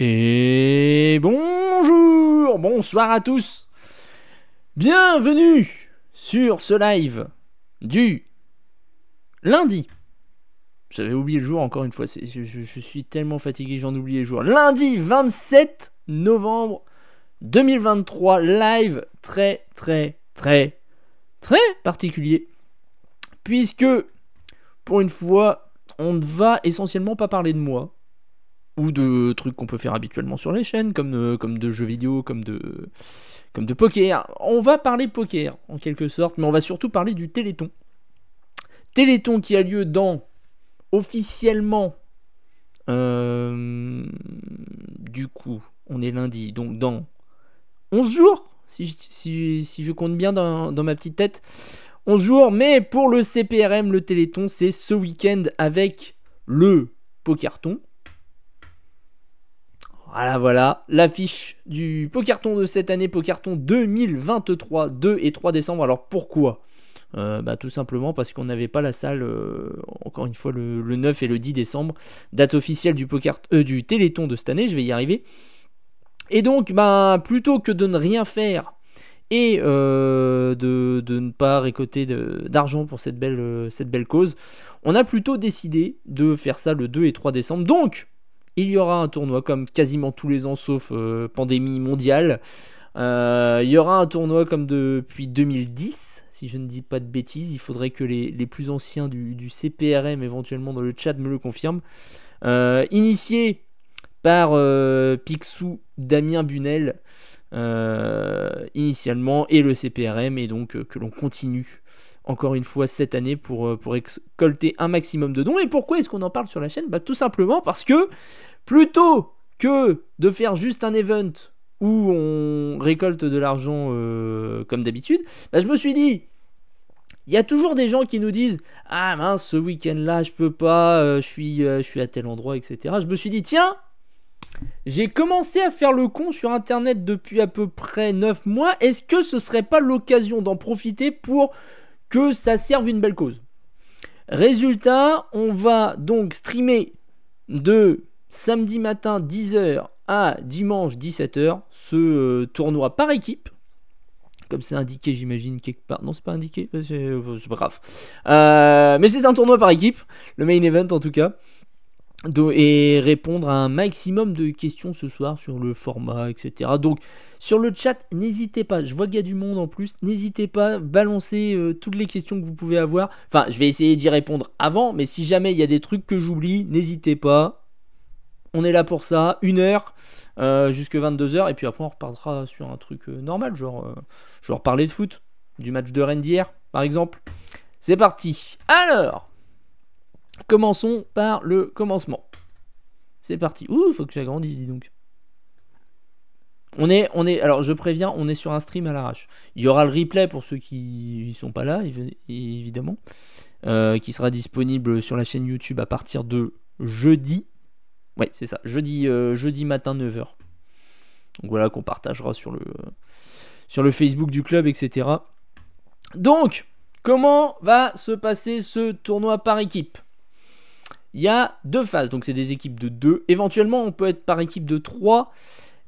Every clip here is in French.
Et bonjour, bonsoir à tous. Bienvenue sur ce live du lundi. J'avais oublié le jour encore une fois, je, suis tellement fatigué, j'en oublie le jour. Lundi 27 novembre 2023, live très très très très particulier. Puisque, pour une fois, on ne va essentiellement pas parler de moi ou de trucs qu'on peut faire habituellement sur les chaînes, comme euh, de, jeux vidéo, comme de, poker. On va parler poker, en quelque sorte, mais on va surtout parler du Téléthon. Téléthon qui a lieu dans, officiellement, euh, du coup, on est lundi, donc dans 11 jours, si je, compte bien dans, dans ma petite tête, 11 jours, mais pour le CPRM, le Téléthon, c'est ce week-end avec le Pokerton voilà, voilà, l'affiche du Pocarton de cette année, Pocarton 2023, 2 et 3 décembre. Alors pourquoi euh, bah, tout simplement parce qu'on n'avait pas la salle, euh, encore une fois, le, 9 et le 10 décembre, date officielle du, euh, du Téléthon de cette année, je vais y arriver. Et donc, bah, plutôt que de ne rien faire et de, de, ne pas récolter d'argent pour cette belle, cette belle cause, on a plutôt décidé de faire ça le 2 et 3 décembre. Donc, il y aura un tournoi comme quasiment tous les ans sauf euh, pandémie mondiale. Euh, il y aura un tournoi comme depuis 2010, si je ne dis pas de bêtises. Il faudrait que les, plus anciens du, CPRM éventuellement dans le chat me le confirment. Euh, initié par Picsou Damien Bunel initialement et le CPRM et donc que l'on continue encore une fois cette année pour, euh, pour un maximum de dons. Et pourquoi est-ce qu'on en parle sur la chaîne bah, Tout simplement parce que plutôt que de faire juste un event où on récolte de l'argent euh, comme d'habitude, bah, je me suis dit, il y a toujours des gens qui nous disent Ah mince, ce week-end-là, je peux pas, euh, je, suis, je suis à tel endroit, etc. Je me suis dit Tiens, j'ai commencé à faire le con sur internet depuis à peu près 9 mois. Est-ce que ce serait pas l'occasion d'en profiter pour que ça serve une belle cause. Résultat, on va donc streamer de samedi matin 10h à dimanche 17h ce euh, tournoi par équipe. Comme c'est indiqué, j'imagine, quelque part. Non, c'est pas indiqué, c'est euh, pas grave. Euh, mais c'est un tournoi par équipe, le main event en tout cas et répondre à un maximum de questions ce soir sur le format, etc. Donc sur le chat, n'hésitez pas, je vois qu'il y a du monde en plus, n'hésitez pas, balancez euh, toutes les questions que vous pouvez avoir. Enfin, je vais essayer d'y répondre avant, mais si jamais il y a des trucs que j'oublie, n'hésitez pas. On est là pour ça, une heure, euh, jusque 22h, et puis après on repartira sur un truc euh, normal, genre je de foot, du match de Rennes d'hier, par exemple. C'est parti. Alors, Commençons par le commencement. C'est parti. Ouh, faut que j'agrandisse, dis donc. On est, on est, alors je préviens, on est sur un stream à l'arrache. Il y aura le replay pour ceux qui ne sont pas là, évidemment, euh, qui sera disponible sur la chaîne YouTube à partir de jeudi. Ouais, c'est ça, jeudi, euh, jeudi matin 9h. Donc voilà qu'on partagera sur le, sur le Facebook du club, etc. Donc, comment va se passer ce tournoi par équipe il y a deux phases. Donc c'est des équipes de deux. Éventuellement, on peut être par équipe de 3,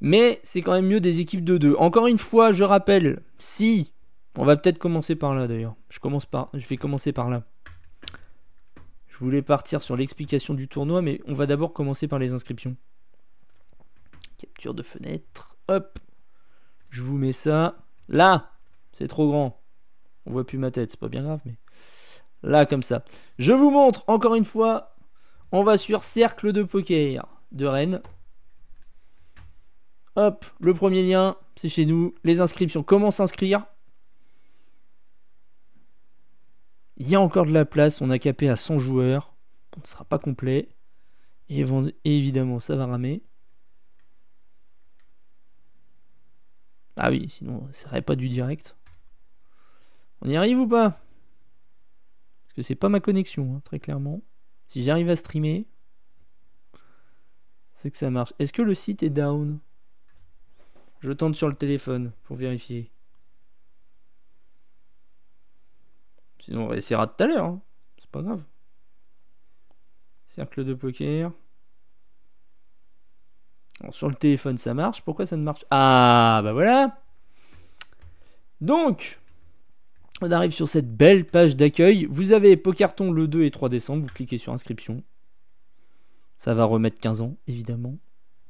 mais c'est quand même mieux des équipes de 2. Encore une fois, je rappelle, si... On va peut-être commencer par là d'ailleurs. Je, commence par... je vais commencer par là. Je voulais partir sur l'explication du tournoi, mais on va d'abord commencer par les inscriptions. Capture de fenêtre. Hop. Je vous mets ça. Là, c'est trop grand. On voit plus ma tête, c'est pas bien grave, mais... Là, comme ça. Je vous montre encore une fois on va sur Cercle de Poker de Rennes. Hop, le premier lien, c'est chez nous. Les inscriptions, comment s'inscrire Il y a encore de la place, on a capé à 100 joueurs. On ne sera pas complet. Et évidemment, ça va ramer. Ah oui, sinon, ça serait pas du direct. On y arrive ou pas Parce que c'est pas ma connexion, hein, très clairement. Si j'arrive à streamer, c'est que ça marche. Est-ce que le site est down Je tente sur le téléphone pour vérifier. Sinon, on essaiera tout à l'heure. Hein. C'est pas grave. Cercle de poker. sur le téléphone, ça marche. Pourquoi ça ne marche Ah, bah voilà Donc, on arrive sur cette belle page d'accueil. Vous avez Pocarton le 2 et 3 décembre. Vous cliquez sur inscription. Ça va remettre 15 ans, évidemment.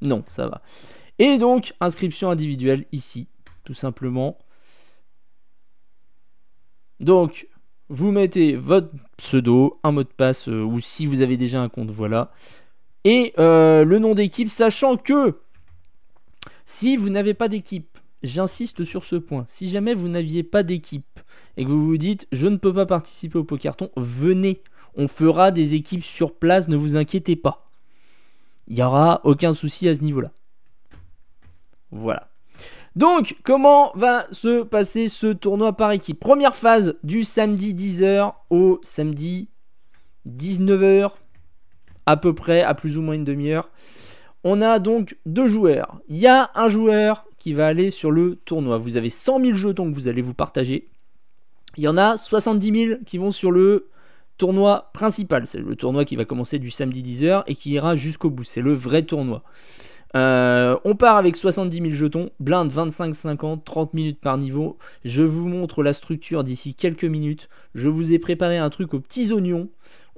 Non, ça va. Et donc, inscription individuelle ici, tout simplement. Donc, vous mettez votre pseudo, un mot de passe, euh, ou si vous avez déjà un compte, voilà. Et euh, le nom d'équipe, sachant que si vous n'avez pas d'équipe, j'insiste sur ce point, si jamais vous n'aviez pas d'équipe, et que vous vous dites je ne peux pas participer au carton. venez, on fera des équipes sur place, ne vous inquiétez pas. Il n'y aura aucun souci à ce niveau-là. Voilà. Donc, comment va se passer ce tournoi par équipe Première phase du samedi 10h au samedi 19h, à peu près, à plus ou moins une demi-heure. On a donc deux joueurs. Il y a un joueur qui va aller sur le tournoi. Vous avez 100 000 jetons que vous allez vous partager. Il y en a 70 000 qui vont sur le tournoi principal. C'est le tournoi qui va commencer du samedi 10h et qui ira jusqu'au bout. C'est le vrai tournoi. Euh, on part avec 70 000 jetons, Blindes 25-50, 30 minutes par niveau. Je vous montre la structure d'ici quelques minutes. Je vous ai préparé un truc aux petits oignons.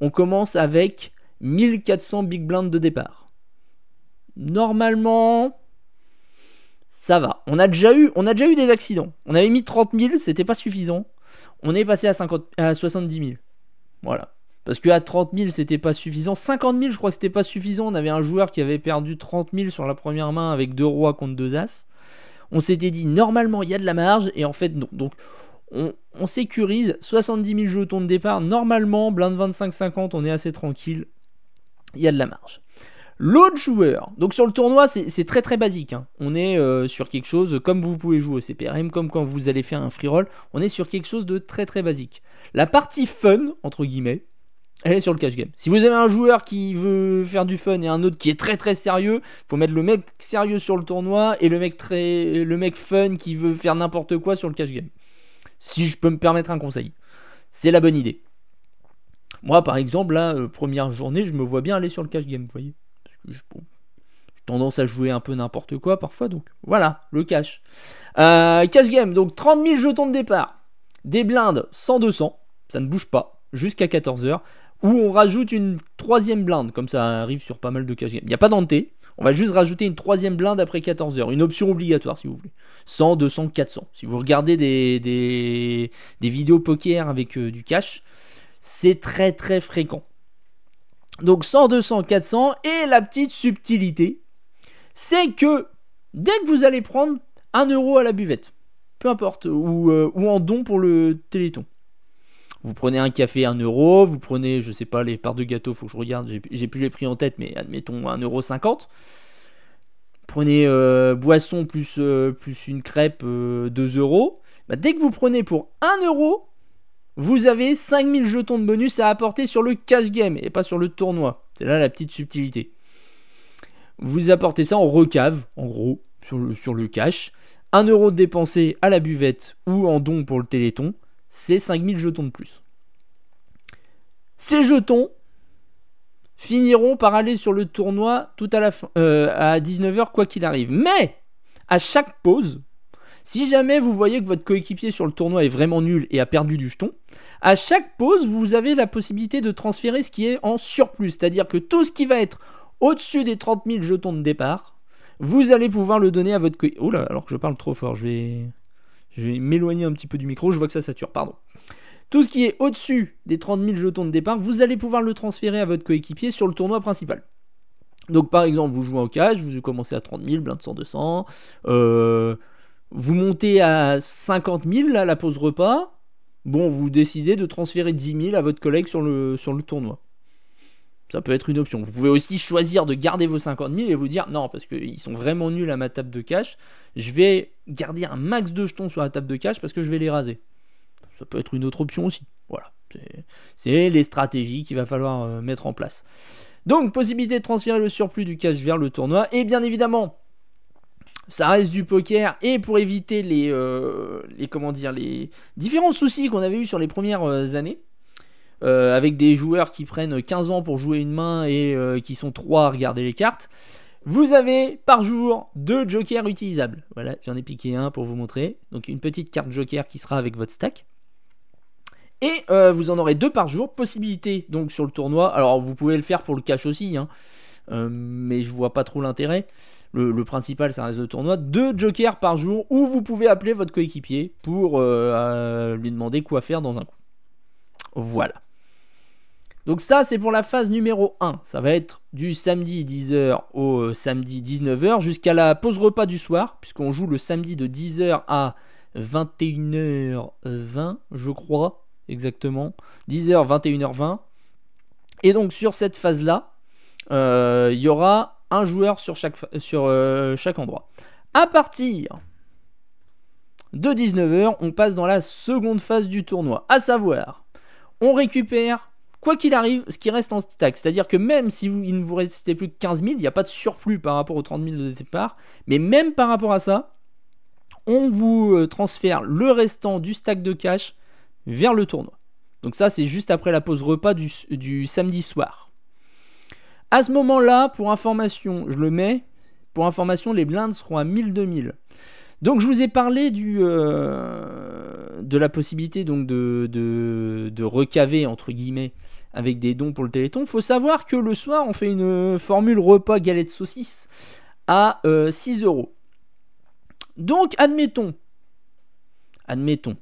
On commence avec 1400 big blindes de départ. Normalement, ça va. On a déjà eu, on a déjà eu des accidents. On avait mis 30 000, c'était pas suffisant. On est passé à, 50, à 70 000. Voilà. Parce qu'à 30 000, c'était pas suffisant. 50 000, je crois que c'était pas suffisant. On avait un joueur qui avait perdu 30 000 sur la première main avec deux rois contre deux as. On s'était dit, normalement, il y a de la marge. Et en fait, non. Donc, on, on sécurise 70 000 jetons de départ. Normalement, blind 25-50, on est assez tranquille. Il y a de la marge. L'autre joueur, donc sur le tournoi, c'est très très basique. Hein. On est euh, sur quelque chose, comme vous pouvez jouer au CPRM, comme quand vous allez faire un free roll, on est sur quelque chose de très très basique. La partie fun, entre guillemets, elle est sur le cash game. Si vous avez un joueur qui veut faire du fun et un autre qui est très très sérieux, faut mettre le mec sérieux sur le tournoi et le mec, très, le mec fun qui veut faire n'importe quoi sur le cash game. Si je peux me permettre un conseil, c'est la bonne idée. Moi par exemple, la euh, première journée, je me vois bien aller sur le cash game, vous voyez j'ai tendance à jouer un peu n'importe quoi parfois, donc voilà, le cash. Euh, cash game, donc 30 000 jetons de départ. Des blindes 100-200, ça ne bouge pas, jusqu'à 14h, où on rajoute une troisième blinde, comme ça arrive sur pas mal de cash game. Il n'y a pas d'anté, on va juste rajouter une troisième blinde après 14h, une option obligatoire si vous voulez. 100, 200, 400. Si vous regardez des, des, vidéos poker avec euh, du cash, c'est très très fréquent. Donc 100, 200, 400. Et la petite subtilité, c'est que dès que vous allez prendre 1 euro à la buvette, peu importe, euh, ou, en don pour le téléthon. Vous prenez un café 1 euro, vous prenez, je sais pas, les parts de gâteau, faut que je regarde, j'ai plus les prix en tête, mais admettons 1,50 euro. Prenez euh, boisson plus, euh, plus une crêpe 2 euros. Bah, dès que vous prenez pour 1 euro, vous avez 5000 jetons de bonus à apporter sur le cash game et pas sur le tournoi. C'est là la petite subtilité. Vous apportez ça en recave, en gros, sur le, cash. 1 euro dépensé à la buvette ou en don pour le téléthon, c'est 5000 jetons de plus. Ces jetons finiront par aller sur le tournoi tout à, la fin, euh, à 19h quoi qu'il arrive. Mais à chaque pause, si jamais vous voyez que votre coéquipier sur le tournoi est vraiment nul et a perdu du jeton, à chaque pause, vous avez la possibilité de transférer ce qui est en surplus, c'est-à-dire que tout ce qui va être au-dessus des 30 000 jetons de départ, vous allez pouvoir le donner à votre coéquipier. Oula, alors que je parle trop fort, je vais, je vais m'éloigner un petit peu du micro, je vois que ça sature, pardon. Tout ce qui est au-dessus des 30 000 jetons de départ, vous allez pouvoir le transférer à votre coéquipier sur le tournoi principal. Donc par exemple, vous jouez en cash, vous commencez à 30 000, de 100, 200. Euh, vous montez à 50 000, à la pause repas. Bon, vous décidez de transférer 10 000 à votre collègue sur le, sur le tournoi. Ça peut être une option. Vous pouvez aussi choisir de garder vos 50 000 et vous dire non, parce qu'ils sont vraiment nuls à ma table de cash. Je vais garder un max de jetons sur la table de cash parce que je vais les raser. Ça peut être une autre option aussi. Voilà. C'est les stratégies qu'il va falloir euh, mettre en place. Donc, possibilité de transférer le surplus du cash vers le tournoi. Et bien évidemment, ça reste du poker et pour éviter les, euh, les comment dire les différents soucis qu'on avait eu sur les premières euh, années euh, avec des joueurs qui prennent 15 ans pour jouer une main et qui sont trois à regarder les cartes. Vous avez par jour deux jokers utilisables. Voilà, j'en ai piqué un pour vous montrer. Donc une petite carte joker qui sera avec votre stack. Et vous en aurez deux par jour, possibilité donc sur le tournoi. Alors vous pouvez le faire pour le cash aussi, hein. Euh, mais je vois pas trop l'intérêt. Le, le, principal, ça reste de tournoi. Deux jokers par jour où vous pouvez appeler votre coéquipier pour euh, lui demander quoi faire dans un coup. Voilà. Donc ça, c'est pour la phase numéro 1. Ça va être du samedi 10h au euh, samedi 19h jusqu'à la pause repas du soir, puisqu'on joue le samedi de 10h à 21h20, je crois, exactement. 10h, 21h20. Et donc sur cette phase-là, il euh, y aura un joueur sur chaque, sur, euh, chaque endroit. À partir de 19h, on passe dans la seconde phase du tournoi, à savoir, on récupère, quoi qu'il arrive, ce qui reste en stack. C'est-à-dire que même si vous, il ne vous restait plus que 15 000, il n'y a pas de surplus par rapport aux 30 000 de départ, mais même par rapport à ça, on vous euh, transfère le restant du stack de cash vers le tournoi. Donc ça, c'est juste après la pause repas du, du samedi soir. À ce moment-là, pour information, je le mets, pour information, les blindes seront à 1000-2000. Donc je vous ai parlé du, euh, de la possibilité donc de, de, recaver entre guillemets avec des dons pour le Téléthon. Faut savoir que le soir on fait une formule repas galette saucisse à 6 euh, euros. Donc admettons, admettons,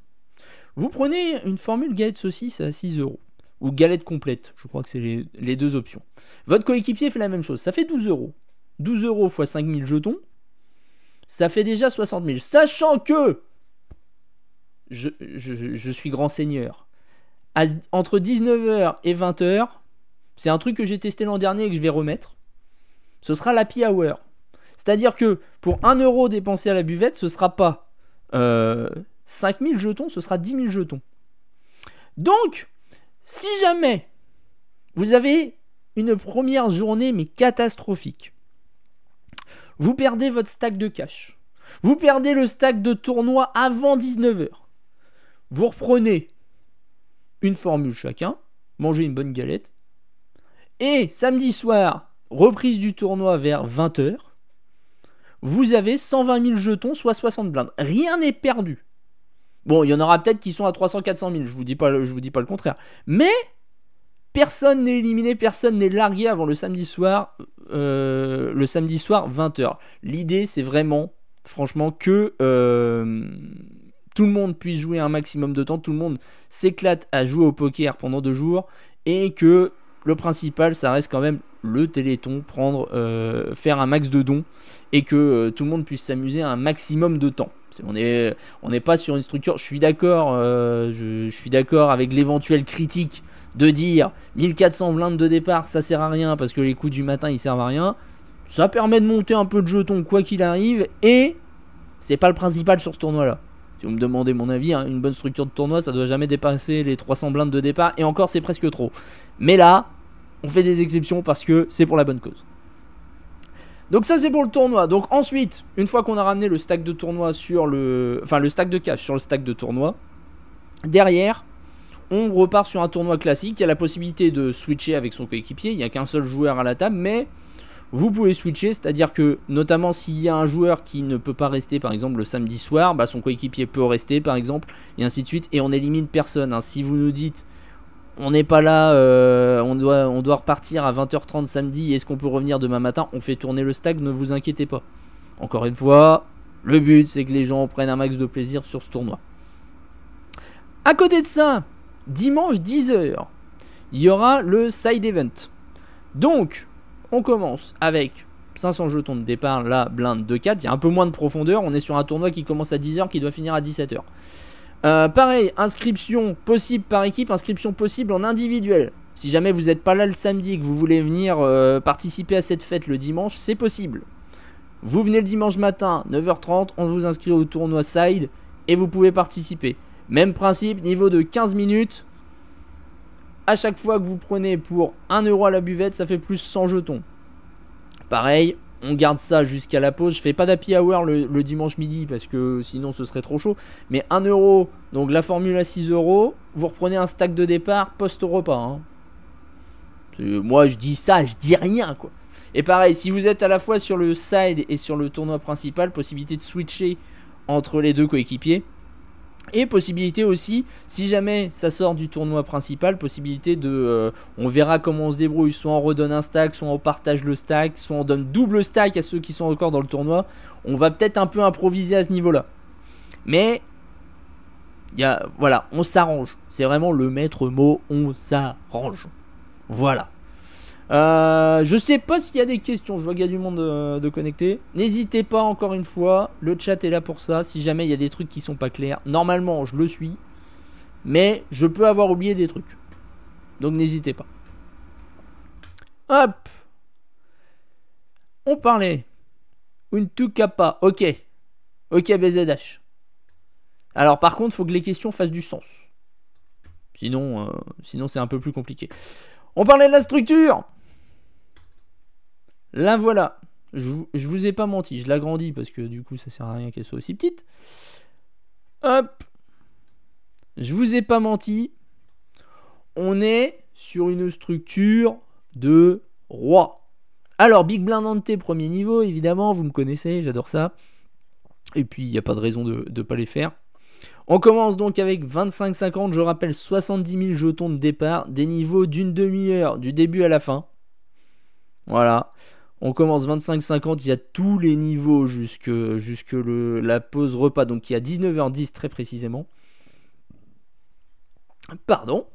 vous prenez une formule galette saucisse à 6 euros ou galette complète. Je crois que c'est les, deux options. Votre coéquipier fait la même chose. Ça fait 12 euros. 12 euros x 5000 jetons, ça fait déjà 60 000. Sachant que je, suis grand seigneur. entre 19h et 20h, c'est un truc que j'ai testé l'an dernier et que je vais remettre. Ce sera l'happy hour. C'est-à-dire que pour 1 euro dépensé à la buvette, ce ne sera pas 5000 euh, jetons, ce sera 10 000 jetons. Donc, si jamais vous avez une première journée mais catastrophique, vous perdez votre stack de cash, vous perdez le stack de tournoi avant 19h, vous reprenez une formule chacun, mangez une bonne galette, et samedi soir, reprise du tournoi vers 20h, vous avez 120 000 jetons, soit 60 blindes. Rien n'est perdu. Bon, il y en aura peut-être qui sont à 300-400 000, je vous dis pas, je vous dis pas le contraire. Mais personne n'est éliminé, personne n'est largué avant le samedi soir, euh, le samedi soir 20h. L'idée, c'est vraiment, franchement, que euh, tout le monde puisse jouer un maximum de temps, tout le monde s'éclate à jouer au poker pendant deux jours et que le principal, ça reste quand même le téléthon, prendre, euh, faire un max de dons et que tout le monde puisse s'amuser un maximum de temps. On n'est pas sur une structure. Je suis d'accord. Euh, je, suis d'accord avec l'éventuelle critique de dire 1400 blindes de départ, ça sert à rien parce que les coups du matin ils servent à rien. Ça permet de monter un peu de jetons quoi qu'il arrive et c'est pas le principal sur ce tournoi-là. Si vous me demandez mon avis, hein, une bonne structure de tournoi, ça doit jamais dépasser les 300 blindes de départ et encore c'est presque trop. Mais là, on fait des exceptions parce que c'est pour la bonne cause. Donc ça c'est pour le tournoi. Donc ensuite, une fois qu'on a ramené le stack de tournoi sur le... Enfin le stack de cash sur le stack de tournoi, derrière, on repart sur un tournoi classique. Il y a la possibilité de switcher avec son coéquipier. Il n'y a qu'un seul joueur à la table, mais vous pouvez switcher. C'est-à-dire que notamment s'il y a un joueur qui ne peut pas rester par exemple le samedi soir, bah, son coéquipier peut rester par exemple, et ainsi de suite. Et on élimine personne. Hein. Si vous nous dites on n'est pas là, euh, on, doit, on doit repartir à 20h30 samedi, est-ce qu'on peut revenir demain matin On fait tourner le stack, ne vous inquiétez pas. Encore une fois, le but c'est que les gens prennent un max de plaisir sur ce tournoi. À côté de ça, dimanche 10h, il y aura le side event. Donc, on commence avec 500 jetons de départ, la blinde 2-4, il y a un peu moins de profondeur, on est sur un tournoi qui commence à 10h, qui doit finir à 17h. Euh, pareil, inscription possible par équipe, inscription possible en individuel. Si jamais vous n'êtes pas là le samedi et que vous voulez venir euh, participer à cette fête le dimanche, c'est possible. Vous venez le dimanche matin, 9h30, on vous inscrit au tournoi side et vous pouvez participer. Même principe, niveau de 15 minutes. À chaque fois que vous prenez pour 1€ à la buvette, ça fait plus 100 jetons. Pareil, on garde ça jusqu'à la pause. Je fais pas d'happy hour le, dimanche midi parce que sinon ce serait trop chaud. Mais 1 euro, donc la formule à 6 euros, vous reprenez un stack de départ post-repas. Hein. Moi je dis ça, je dis rien quoi. Et pareil, si vous êtes à la fois sur le side et sur le tournoi principal, possibilité de switcher entre les deux coéquipiers. Et possibilité aussi, si jamais ça sort du tournoi principal, possibilité de. Euh, on verra comment on se débrouille. Soit on redonne un stack, soit on partage le stack, soit on donne double stack à ceux qui sont encore dans le tournoi. On va peut-être un peu improviser à ce niveau-là. Mais. Y voilà, on s'arrange. C'est vraiment le maître mot, on s'arrange. Voilà. Euh, je sais pas s'il y a des questions. Je vois qu'il y a du monde euh, de, connecter. connecté. N'hésitez pas encore une fois. Le chat est là pour ça. Si jamais il y a des trucs qui sont pas clairs. Normalement, je le suis. Mais je peux avoir oublié des trucs. Donc n'hésitez pas. Hop. On parlait. Une pas. Ok. Ok BZH. Alors par contre, il faut que les questions fassent du sens. Sinon, euh, sinon c'est un peu plus compliqué. On parlait de la structure la voilà. Je vous, ai pas menti, je l'agrandis parce que du coup ça sert à rien qu'elle soit aussi petite. Hop. Je vous ai pas menti. On est sur une structure de roi. Alors Big Blindante premier niveau, évidemment, vous me connaissez, j'adore ça. Et puis il n'y a pas de raison de ne pas les faire. On commence donc avec 25-50, je rappelle 70 000 jetons de départ, des niveaux d'une demi-heure, du début à la fin. Voilà. On commence 25-50, il y a tous les niveaux jusque, jusque la pause repas, donc il y a 19h10 très précisément. Pardon.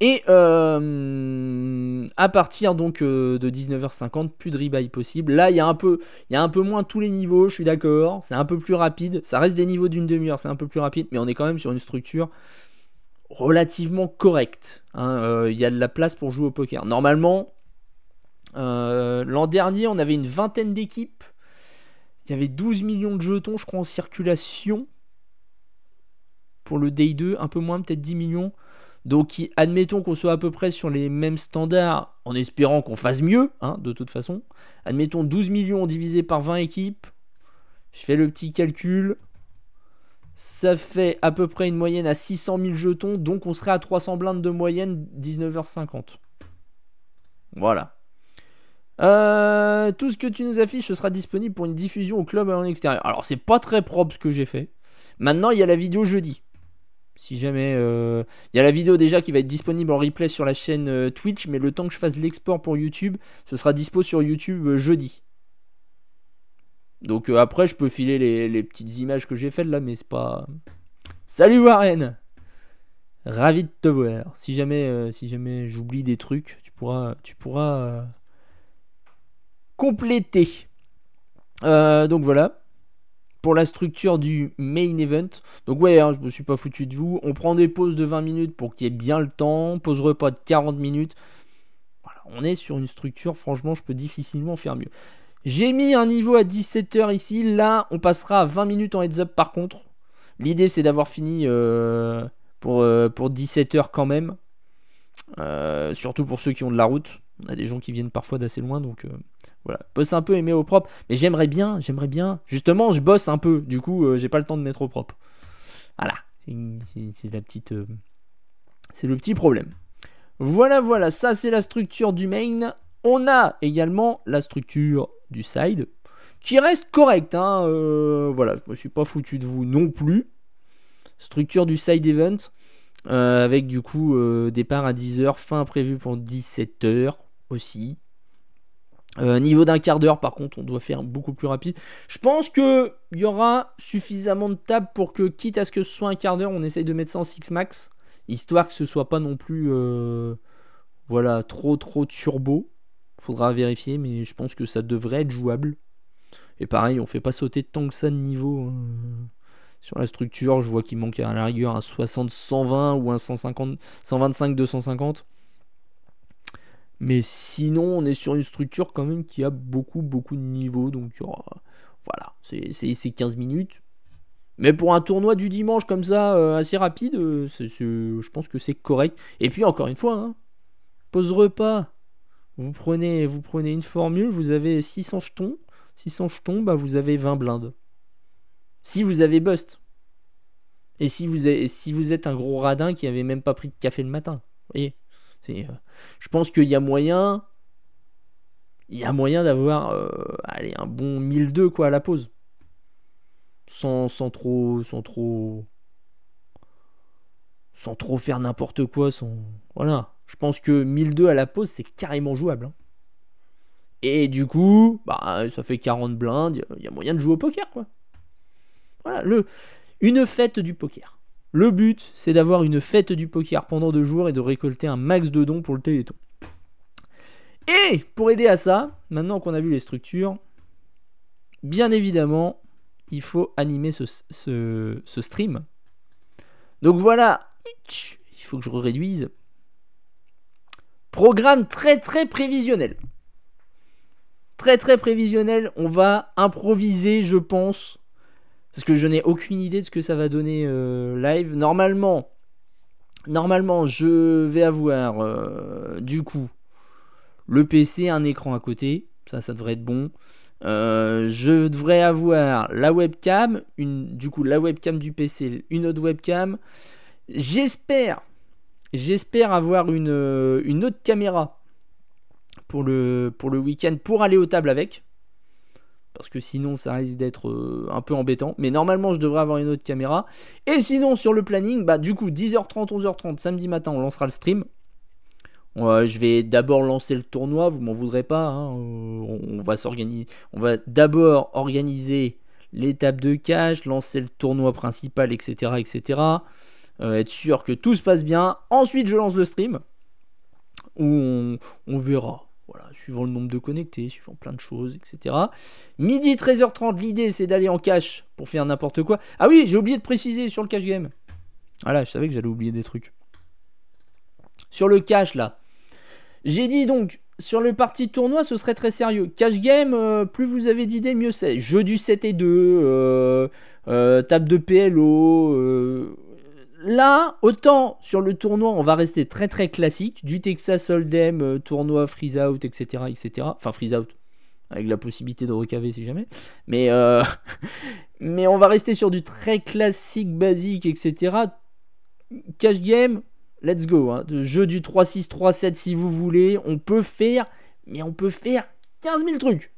Et euh, à partir donc euh, de 19h50, plus de rebuy possible. Là, il y, a un peu, il un peu moins tous les niveaux, je suis d'accord. C'est un peu plus rapide. Ça reste des niveaux d'une demi-heure, c'est un peu plus rapide, mais on est quand même sur une structure relativement correcte. Hein. Euh, il y a de la place pour jouer au poker. Normalement, euh, l'an dernier, on avait une vingtaine d'équipes. Il y avait 12 millions de jetons, je crois, en circulation. Pour le Day 2, un peu moins, peut-être 10 millions. Donc, admettons qu'on soit à peu près sur les mêmes standards, en espérant qu'on fasse mieux, hein, de toute façon. Admettons 12 millions divisé par 20 équipes. Je fais le petit calcul. Ça fait à peu près une moyenne à 600 000 jetons, donc on serait à 300 blindes de moyenne 19h50. Voilà. Euh, tout ce que tu nous affiches, ce sera disponible pour une diffusion au club en extérieur. Alors, c'est pas très propre ce que j'ai fait. Maintenant, il y a la vidéo jeudi. Si jamais. Euh, il y a la vidéo déjà qui va être disponible en replay sur la chaîne euh, Twitch, mais le temps que je fasse l'export pour YouTube, ce sera dispo sur YouTube euh, jeudi. Donc après, je peux filer les, petites images que j'ai faites là, mais c'est pas. Salut Warren! Ravi de te voir. Si jamais, si jamais j'oublie des trucs, tu pourras, tu pourras complété. Euh, donc voilà. Pour la structure du main event. Donc ouais, hein, je me suis pas foutu de vous. On prend des pauses de 20 minutes pour qu'il y ait bien le temps. Pause repas de 40 minutes. Voilà, on est sur une structure, franchement, je peux difficilement faire mieux. J'ai mis un niveau à 17h ici. Là, on passera à 20 minutes en heads up par contre. L'idée, c'est d'avoir fini euh, pour, euh, pour 17h quand même. surtout pour ceux qui ont de la route. On a des gens qui viennent parfois d'assez loin, donc voilà, bosse un peu et mets au propre. Mais j'aimerais bien, j'aimerais bien. Justement, je bosse un peu, du coup, euh, j'ai pas le temps de mettre au propre. Voilà, c'est la petite, euh, c'est le petit problème. Voilà, voilà, ça c'est la structure du main. On a également la structure du side, qui reste correcte. Hein, euh, voilà, je suis pas foutu de vous non plus. Structure du side event. avec du coup départ à 10h, fin prévue pour 17h aussi. Euh, niveau d'un quart d'heure, par contre, on doit faire beaucoup plus rapide. Je pense qu'il y aura suffisamment de tables pour que, quitte à ce que ce soit un quart d'heure, on essaye de mettre ça en 6 max, histoire que ce soit pas non plus euh, voilà, trop trop turbo. Faudra vérifier, mais je pense que ça devrait être jouable. Et pareil, on fait pas sauter tant que ça de niveau. Hein. sur la structure, je vois qu'il manque à la rigueur un 60-120 ou un 150, 125-250. Mais sinon, on est sur une structure quand même qui a beaucoup, beaucoup de niveaux. Donc il y aura... voilà, c'est 15 minutes. Mais pour un tournoi du dimanche comme ça, euh, assez rapide, euh, je pense que c'est correct. Et puis encore une fois, hein, pause repas. Vous prenez, vous prenez une formule, vous avez 600 jetons. 600 jetons, bah, vous avez 20 blindes. Si vous avez bust. Et si vous, si vous êtes un gros radin qui n'avait même pas pris de café le matin. Vous voyez c'est, euh, je pense qu'il y a moyen. Il y a moyen d'avoir euh, un bon 1002 quoi à la pause. Sans, trop. Sans trop. Sans trop faire n'importe quoi. Sans... Voilà. Je pense que 1002 à la pause, c'est carrément jouable. Hein. Et du coup, bah, ça fait 40 blindes, il y a moyen de jouer au poker, quoi. Voilà, le, une fête du poker. Le but, c'est d'avoir une fête du poker pendant deux jours et de récolter un max de dons pour le Téléthon. Et pour aider à ça, maintenant qu'on a vu les structures, bien évidemment, il faut animer ce, stream. Donc voilà, il faut que je réduise. Programme très très prévisionnel. Très très prévisionnel, on va improviser, je pense, parce que je n'ai aucune idée de ce que ça va donner euh, live. Normalement, normalement, je vais avoir euh, du coup le PC, un écran à côté. Ça, ça devrait être bon. Euh, je devrais avoir la webcam, une, du coup la webcam du PC, une autre webcam. J'espère, j'espère avoir une, une, autre caméra pour le, pour le week-end pour aller aux tables avec parce que sinon ça risque d'être euh, un peu embêtant. Mais normalement je devrais avoir une autre caméra. Et sinon sur le planning, bah du coup 10h30, 11h30, samedi matin on lancera le stream. je vais d'abord lancer le tournoi, vous m'en voudrez pas. Hein. Euh, on va s'organiser. On va d'abord organiser l'étape de cash, lancer le tournoi principal, etc. etc. Euh, être sûr que tout se passe bien. Ensuite je lance le stream. Où on verra voilà, suivant le nombre de connectés, suivant plein de choses, etc. Midi 13h30, l'idée c'est d'aller en cash pour faire n'importe quoi. Ah oui, j'ai oublié de préciser sur le cash game. Voilà, ah je savais que j'allais oublier des trucs. Sur le cash là. J'ai dit donc, sur le parti tournoi, ce serait très sérieux. Cash game, euh, plus vous avez d'idées, mieux c'est. Jeu du 7 et 2, euh, euh, table de PLO là, autant sur le tournoi, on va rester très très classique, du Texas Hold'em, euh, tournoi freeze out, etc., etc. Enfin freeze out, avec la possibilité de recaver si jamais. Mais euh, mais on va rester sur du très classique, basique, etc. Cash game, let's go. Hein. jeu du 3-6, 3-7 si vous voulez, on peut faire, mais on peut faire 15 000 trucs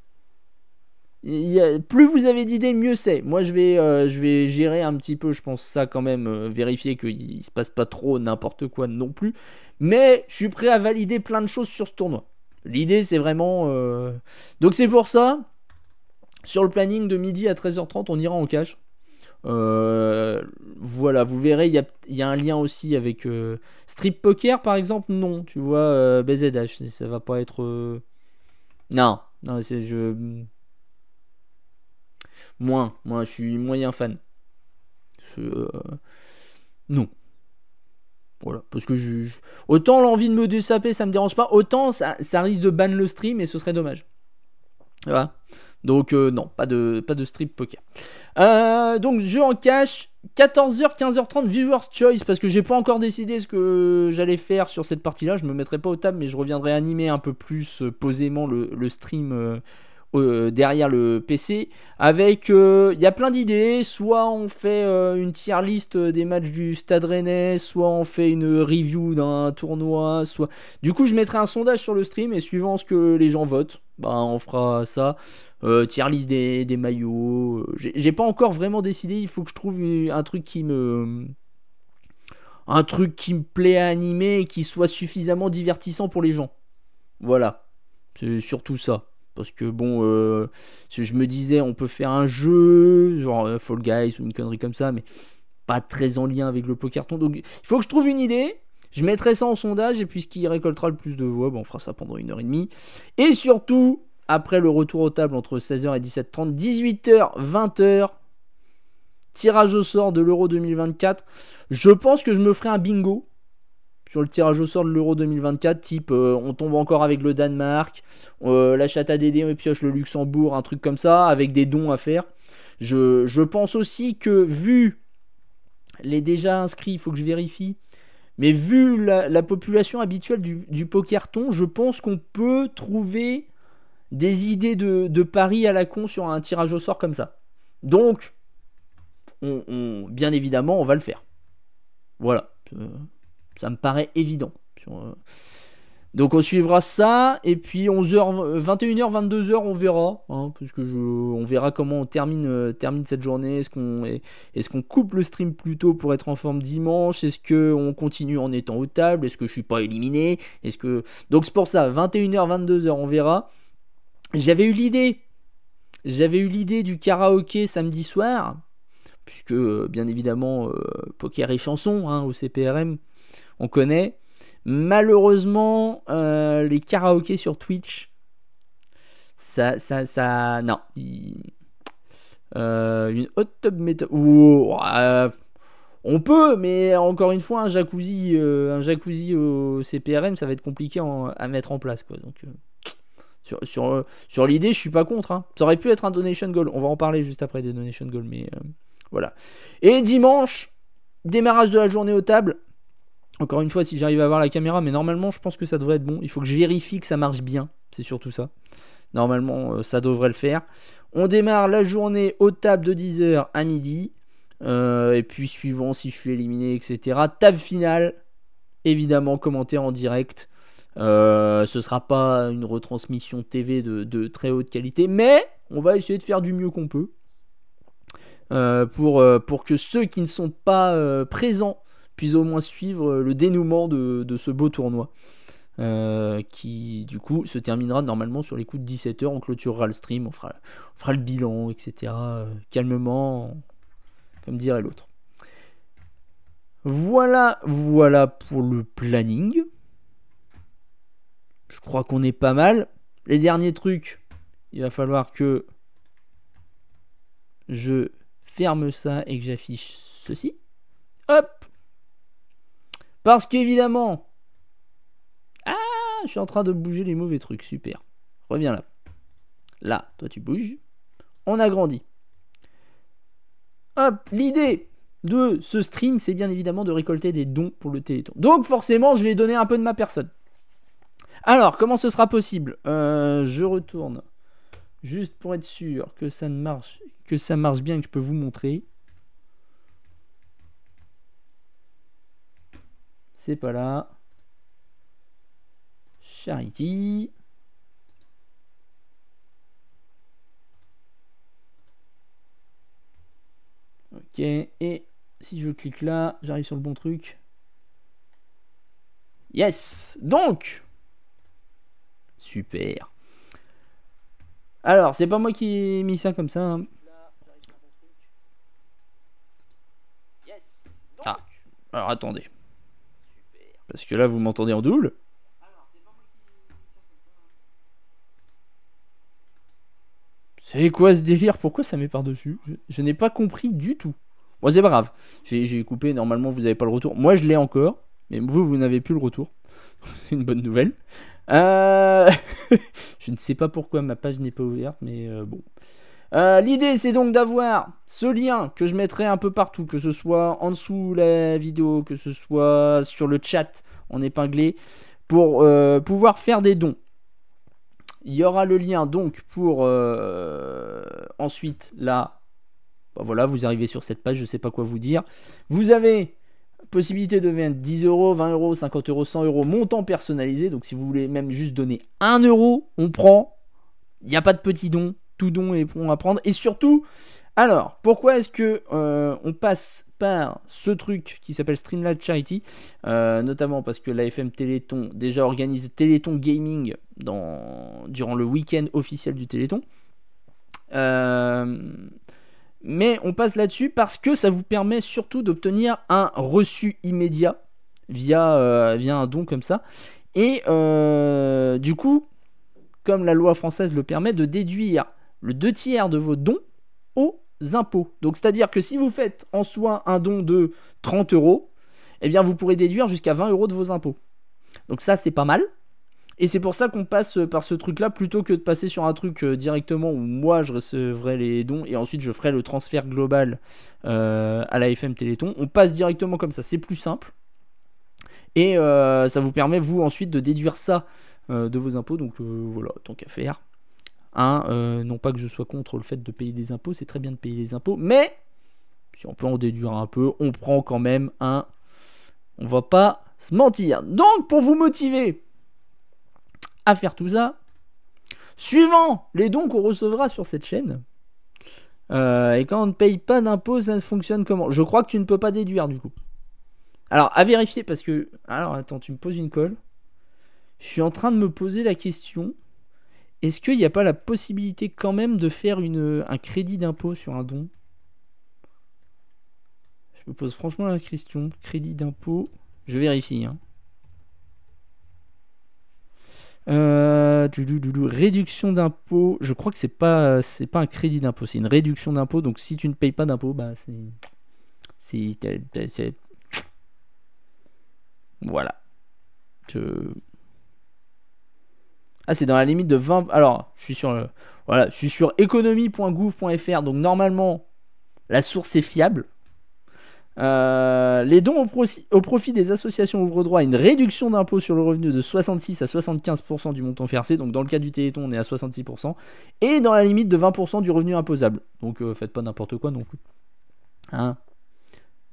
plus vous avez d'idées, mieux c'est. Moi, je vais, euh, je vais gérer un petit peu, je pense, ça quand même, euh, vérifier qu'il ne se passe pas trop n'importe quoi non plus. Mais je suis prêt à valider plein de choses sur ce tournoi. L'idée, c'est vraiment. Euh, donc, c'est pour ça, sur le planning de midi à 13h30, on ira en cash voilà, vous verrez, il y a, un lien aussi avec Strip Poker par exemple. Non, tu vois, BZH, ça va pas être. Non, non, c'est. Je... Moins, moi je suis moyen fan. Euh, non. Voilà, parce que autant l'envie de me dessaper, ça me dérange pas, autant ça, risque de ban le stream et ce serait dommage. Voilà. Donc euh, non, pas de, pas de strip poker. Euh, donc je en cache 14h, 15h30, viewer's choice, parce que j'ai pas encore décidé ce que j'allais faire sur cette partie-là. Je me mettrai pas au table, mais je reviendrai animer un peu plus posément le, le stream euh, derrière le PC. Avec, euh, il y a plein d'idées. Soit on fait euh, une tier list des matchs du Stade Rennais, soit on fait une review d'un tournoi, soit. Du coup, je mettrai un sondage sur le stream et suivant ce que les gens votent, ben on fera ça. tier list des, maillots. J'ai pas encore vraiment décidé. Il faut que je trouve un truc qui me un truc qui me plaît à animer et qui soit suffisamment divertissant pour les gens. Voilà. C'est surtout ça. Parce que bon, euh, je me disais, on peut faire un jeu, genre euh, Fall Guys ou une connerie comme ça, mais pas très en lien avec le carton. Donc il faut que je trouve une idée. Je mettrai ça en sondage et puis qui récoltera le plus de voix, ben, on fera ça pendant une heure et demie. Et surtout, après le retour aux table entre 16h et 17h30, 18h, 20h, tirage au sort de l'Euro 2024. Je pense que je me ferai un bingo sur le tirage au sort de l'Euro 2024, type euh, on tombe encore avec le Danemark, euh, la chatte à Dédé, on pioche le Luxembourg, un truc comme ça, avec des dons à faire. Je, pense aussi que vu les déjà inscrits, il faut que je vérifie, mais vu la, population habituelle du, du je pense qu'on peut trouver des idées de, paris à la con sur un tirage au sort comme ça. Donc, on, on bien évidemment, on va le faire. Voilà. Euh, ça me paraît évident. Euh, donc on suivra ça, et puis 11h, 21h, 22h, on verra, hein, parce que on verra comment on euh, termine, cette journée. Est-ce qu'on est, ce qu'on coupe le stream plus tôt pour être en forme dimanche Est-ce qu'on continue en étant au table Est-ce que je suis pas éliminé Est-ce que donc c'est pour ça 21h, 22h, on verra. J'avais eu l'idée, j'avais eu l'idée du karaoké samedi soir, puisque bien évidemment euh, poker et chanson hein, au CPRM on connaît. Malheureusement, euh, les karaokés sur Twitch, ça, ça, ça, non. Euh, une hot tub méthode, euh, on peut, mais encore une fois, un jacuzzi, un jacuzzi au CPRM, ça va être compliqué à mettre en place, quoi. Donc, sur, sur, l'idée, je suis pas contre. Hein. Ça aurait pu être un donation goal. On va en parler juste après des donation goals, mais voilà. Et dimanche, démarrage de la journée au table encore une fois, si j'arrive à voir la caméra, mais normalement, je pense que ça devrait être bon. Il faut que je vérifie que ça marche bien. C'est surtout ça. Normalement, euh, ça devrait le faire. On démarre la journée au table de 10h à midi. Euh, et puis, suivant si je suis éliminé, etc. Table finale, évidemment, commentaire en direct. Euh, ce ne sera pas une retransmission TV de, très haute qualité, mais on va essayer de faire du mieux qu'on peut pour, pour, que ceux qui ne sont pas présents au moins suivre euh, le dénouement de, ce beau tournoi. Euh, qui du coup se terminera normalement sur les coups de 17h, on clôturera le stream, on fera, on fera le bilan, etc. Euh, calmement, comme dirait l'autre. Voilà, voilà pour le planning. Je crois qu'on est pas mal. Les derniers trucs, il va falloir que je ferme ça et que j'affiche ceci. Hop parce qu'évidemment... Ah, je suis en train de bouger les mauvais trucs, super. Reviens là. Là, toi tu bouges. On agrandit. Hop, l'idée de ce stream, c'est bien évidemment de récolter des dons pour le Téléthon. Donc forcément, je vais donner un peu de ma personne. Alors, comment ce sera possible euh, Je retourne juste pour être sûr que ça marche, que ça marche bien, que je peux vous montrer. C'est pas là. Charity. Ok, et si je clique là, j'arrive sur le bon truc. Yes Donc Super. Alors, c'est pas moi qui ai mis ça comme ça. Hein. Yes. Ah, alors attendez. Parce que là, vous m'entendez en double. C'est quoi ce délire Pourquoi ça met par-dessus Je, n'ai pas compris du tout. Moi c'est brave. grave. J'ai coupé, normalement, vous n'avez pas le retour. Moi, je l'ai encore, mais vous, vous n'avez plus le retour. c'est une bonne nouvelle. Euh, je ne sais pas pourquoi ma page n'est pas ouverte, mais euh, bon. Euh, l'idée, c'est donc d'avoir ce lien que je mettrai un peu partout, que ce soit en dessous la vidéo, que ce soit sur le chat en épinglé, pour euh, pouvoir faire des dons. Il y aura le lien donc pour euh, ensuite là. Bah voilà, vous arrivez sur cette page, je ne sais pas quoi vous dire. Vous avez possibilité de venir 10 euros, 20 euros, 50 euros, 100 euros, montant personnalisé. Donc si vous voulez même juste donner 1 euro, on prend. Il n'y a pas de petit don, tout don et pour à Et surtout, alors, pourquoi est-ce que euh, on passe par ce truc qui s'appelle Streamlabs Charity euh, Notamment parce que la FM Téléthon déjà organise Téléthon Gaming dans, durant le week-end officiel du Téléthon. Euh, mais on passe là-dessus parce que ça vous permet surtout d'obtenir un reçu immédiat via, via un don comme ça. Et du coup, comme la loi française le permet, de déduire le deux tiers de vos dons aux impôts. Donc c'est-à-dire que si vous faites en soi un don de 30 euros, eh bien vous pourrez déduire jusqu'à 20 euros de vos impôts. Donc ça c'est pas mal. Et c'est pour ça qu'on passe par ce truc-là plutôt que de passer sur un truc euh, directement où moi je recevrai les dons et ensuite je ferai le transfert global euh, à la FM Téléthon. On passe directement comme ça, c'est plus simple. Et euh, ça vous permet vous ensuite de déduire ça de vos impôts. Donc voilà, tant qu'à faire. Hein, euh, non pas que je sois contre le fait de payer des impôts, c'est très bien de payer des impôts, mais si on peut en déduire un peu, on prend quand même un. On va pas se mentir. Donc pour vous motiver à faire tout ça, suivant les dons qu'on recevra sur cette chaîne, euh, et quand on ne paye pas d'impôts, ça fonctionne comment Je crois que tu ne peux pas déduire du coup. Alors à vérifier parce que... Alors attends, tu me poses une colle. Je suis en train de me poser la question. Est-ce qu'il n'y a pas la possibilité quand même de faire euh, un crédit d'impôt sur un don Je me pose franchement la question. Crédit d'impôt, je vérifie. Hein. Euh, réduction d'impôt, je crois que c'est pas c'est pas un crédit d'impôt, c'est une réduction d'impôt. Donc si tu ne payes pas d'impôt, bah c'est voilà. Je... Ah, c'est dans la limite de 20. Alors, je suis sur Voilà, je suis sur économie.gouv.fr, donc normalement, la source est fiable. Euh, les dons au, profit des associations ouvrent droit à une réduction d'impôt sur le revenu de 66 à 75% du montant versé. Donc dans le cas du Téléthon, on est à 66%. Et dans la limite de 20% du revenu imposable. Donc euh, faites pas n'importe quoi non plus. Hein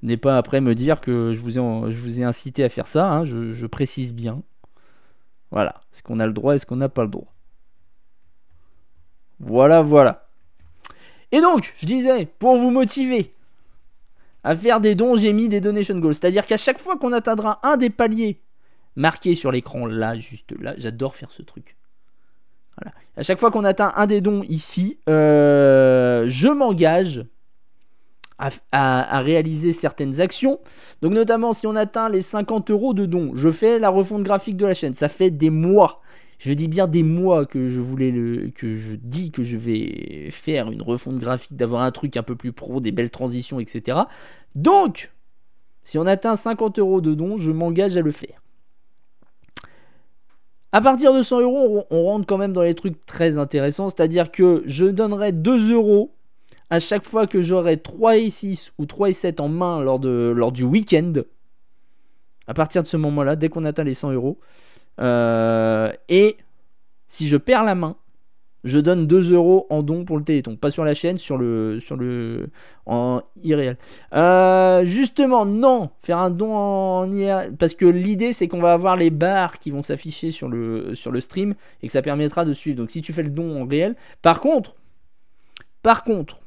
N'est pas après me dire que je vous ai, je vous ai incité à faire ça. Hein, je précise bien. Voilà. Est-ce qu'on a le droit, est-ce qu'on n'a pas le droit Voilà, voilà. Et donc, je disais, pour vous motiver à faire des dons, j'ai mis des donation goals. C'est-à-dire qu'à chaque fois qu'on atteindra un des paliers marqués sur l'écran, là, juste là, j'adore faire ce truc. Voilà. À chaque fois qu'on atteint un des dons ici, euh, je m'engage à, réaliser certaines actions. Donc notamment si on atteint les 50 euros de dons, je fais la refonte graphique de la chaîne. Ça fait des mois. Je dis bien des mois que je voulais le, que je dis que je vais faire une refonte graphique, d'avoir un truc un peu plus pro, des belles transitions, etc. Donc, si on atteint 50 euros de dons, je m'engage à le faire. À partir de 100 euros, on rentre quand même dans les trucs très intéressants, c'est-à-dire que je donnerai 2 euros à chaque fois que j'aurai 3 et 6 ou 3 et 7 en main lors, de, lors du week-end, à partir de ce moment-là, dès qu'on atteint les 100 euros, euh, et si je perds la main, je donne 2 euros en don pour le Téléthon. Pas sur la chaîne, sur le. Sur le en irréel. Euh, justement, non Faire un don en IRL. Parce que l'idée, c'est qu'on va avoir les barres qui vont s'afficher sur le, sur le stream et que ça permettra de suivre. Donc si tu fais le don en réel. Par contre. Par contre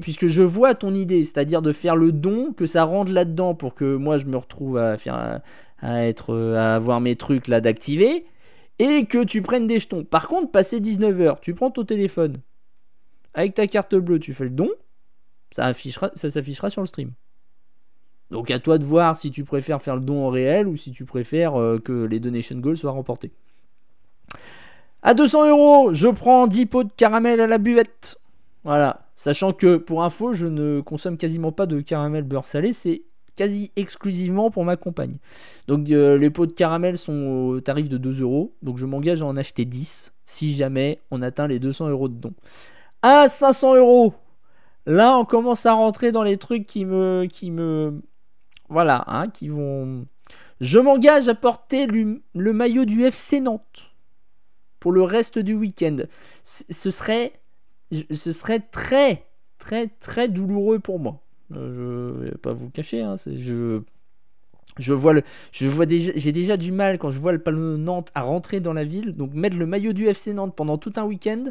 puisque je vois ton idée, c'est-à-dire de faire le don, que ça rentre là-dedans pour que moi je me retrouve à faire, à être, euh, à avoir mes trucs là d'activer, et que tu prennes des jetons. Par contre, passé 19h, tu prends ton téléphone, avec ta carte bleue, tu fais le don, ça affichera, ça s'affichera sur le stream. Donc à toi de voir si tu préfères faire le don en réel ou si tu préfères euh, que les donation goals soient remportés. À 200 euros, je prends 10 pots de caramel à la buvette. Voilà. Sachant que, pour info, je ne consomme quasiment pas de caramel beurre salé, c'est quasi exclusivement pour ma compagne. Donc euh, les pots de caramel sont au tarif de 2 euros, donc je m'engage à en acheter 10 si jamais on atteint les 200 euros de dons. À 500 euros, là on commence à rentrer dans les trucs qui me, qui me, voilà, hein, qui vont. Je m'engage à porter le, maillot du FC Nantes pour le reste du week-end. ce serait ce serait très, très, très douloureux pour moi. Euh, je ne vais pas vous cacher, hein, je, vois le, je vois j'ai déjà du mal quand je vois le Palme Nantes à rentrer dans la ville, donc mettre le maillot du FC Nantes pendant tout un week-end.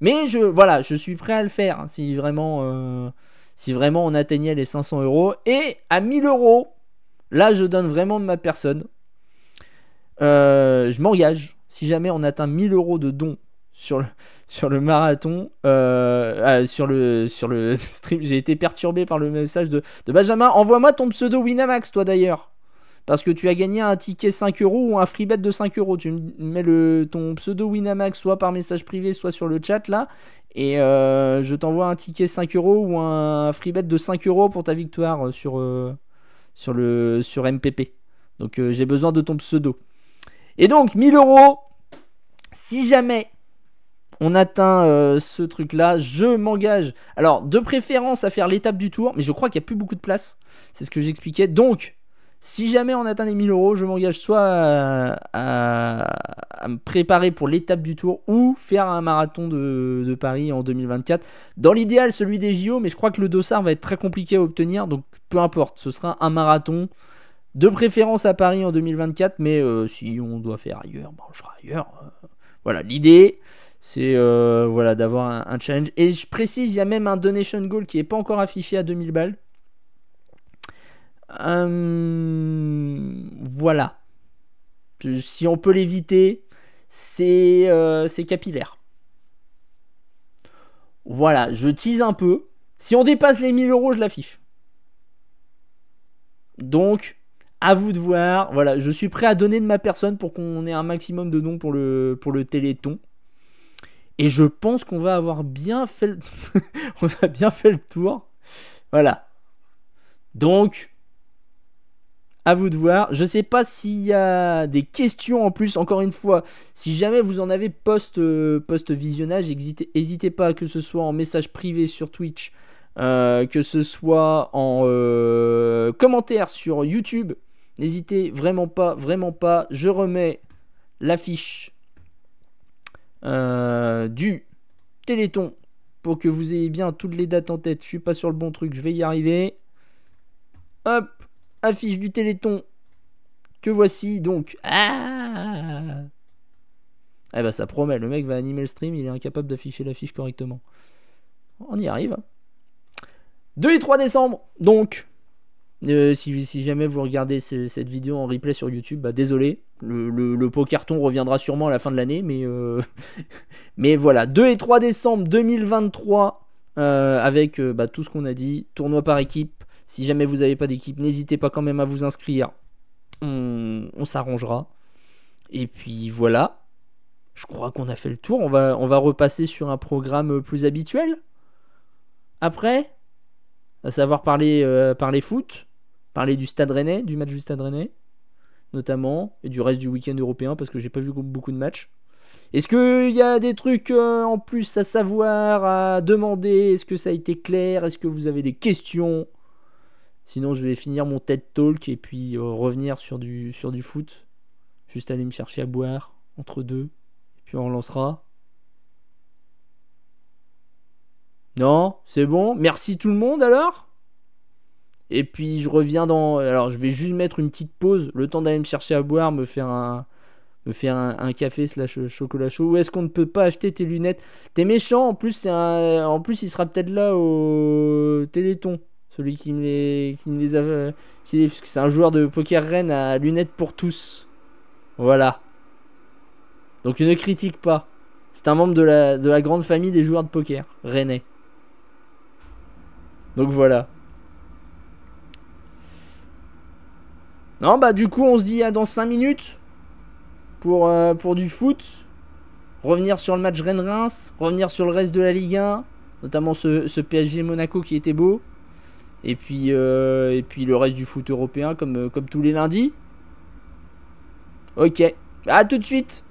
Mais je, voilà, je suis prêt à le faire hein, si vraiment, euh, si vraiment on atteignait les 500 euros et à 1000 euros, là je donne vraiment de ma personne. Euh, je m'engage. Si jamais on atteint 1000 euros de dons sur le, sur le marathon, euh, ah, sur, le, sur le stream, j'ai été perturbé par le message de, Benjamin. Envoie-moi ton pseudo Winamax, toi d'ailleurs. Parce que tu as gagné un ticket 5 euros ou un free bet de 5 euros. Tu mets le, ton pseudo Winamax soit par message privé, soit sur le chat là. Et euh, je t'envoie un ticket 5 euros ou un free bet de 5 euros pour ta victoire euh, sur, sur, le, sur MPP. Donc j'ai besoin de ton pseudo. Et donc 1000 euros. Si jamais on atteint euh, ce truc-là. Je m'engage. Alors, de préférence à faire l'étape du tour, mais je crois qu'il n'y a plus beaucoup de place. C'est ce que j'expliquais. Donc, si jamais on atteint les 1000 euros, je m'engage soit à, me préparer pour l'étape du tour ou faire un marathon de, Paris en 2024. Dans l'idéal, celui des JO, mais je crois que le dossard va être très compliqué à obtenir. Donc peu importe, ce sera un marathon. De préférence à Paris en 2024, mais euh, si on doit faire ailleurs, bah, on le fera ailleurs. Euh, voilà, l'idée, c'est euh, voilà d'avoir un, challenge. Et je précise, il y a même un donation goal qui n'est pas encore affiché à 2000 balles. Hum, voilà. Si on peut l'éviter, euh, c'est capillaire. Voilà, je tease un peu. Si on dépasse les 1000 euros, je l'affiche. Donc, à vous de voir. Voilà, je suis prêt à donner de ma personne pour qu'on ait un maximum de dons pour le, pour le Téléthon. Et je pense qu'on va avoir bien fait le... on a bien fait le tour. Voilà. Donc, à vous de voir. Je ne sais pas s'il y a des questions en plus, encore une fois. Si jamais vous en avez post-visionnage, euh, hésitez n'hésitez pas que ce soit en message privé sur Twitch, euh, que ce soit en euh, commentaire sur YouTube. N'hésitez vraiment pas, vraiment pas. Je remets l'affiche euh, du Téléthon pour que vous ayez bien toutes les dates en tête. Je suis pas sur le bon truc, je vais y arriver. Hop, affiche du Téléthon que voici donc. Ah eh ben ça promet, le mec va animer le stream, il est incapable d'afficher l'affiche correctement. On y arrive. 2 et 3 décembre, donc. Euh, si, jamais vous regardez cette vidéo en replay sur YouTube, bah désolé, le, pot carton reviendra sûrement à la fin de l'année, mais, euh, mais voilà. 2 et 3 décembre 2023, euh, avec euh, bah, tout ce qu'on a dit, tournoi par équipe. Si jamais vous n'avez pas d'équipe, n'hésitez pas quand même à vous inscrire. On, s'arrangera. Et puis voilà. Je crois qu'on a fait le tour. On va, on va repasser sur un programme plus habituel. Après, à savoir parler, parler foot, parler du stade rennais, du match du stade rennais notamment, et du reste du week-end européen, parce que j'ai pas vu beaucoup de matchs. Est-ce qu'il y a des trucs euh, en plus à savoir, à demander Est-ce que ça a été clair Est-ce que vous avez des questions Sinon, je vais finir mon TED Talk et puis euh, revenir sur du, sur du foot. Juste aller me chercher à boire entre deux, et puis on relancera. Non, c'est bon. Merci tout le monde alors et puis je reviens dans. Alors je vais juste mettre une petite pause, le temps d'aller me chercher à boire, me faire un, me faire un, café slash euh, chocolat chaud. Ou est-ce qu'on ne peut pas acheter tes lunettes T'es méchant, en plus, en plus il sera peut-être là au Téléthon. Celui qui me les, qui me les a. Euh, parce que c'est un joueur de poker reine à lunettes pour tous. Voilà. Donc ne critique pas. C'est un membre de la, de la grande famille des joueurs de poker, rennais. Donc voilà. Non, bah du coup, on se dit à dans 5 minutes pour, euh, pour du foot. Revenir sur le match Rennes-Reims, revenir sur le reste de la Ligue 1, notamment ce, ce PSG Monaco qui était beau. Et puis, euh, et puis le reste du foot européen comme, euh, comme tous les lundis. Ok, à tout de suite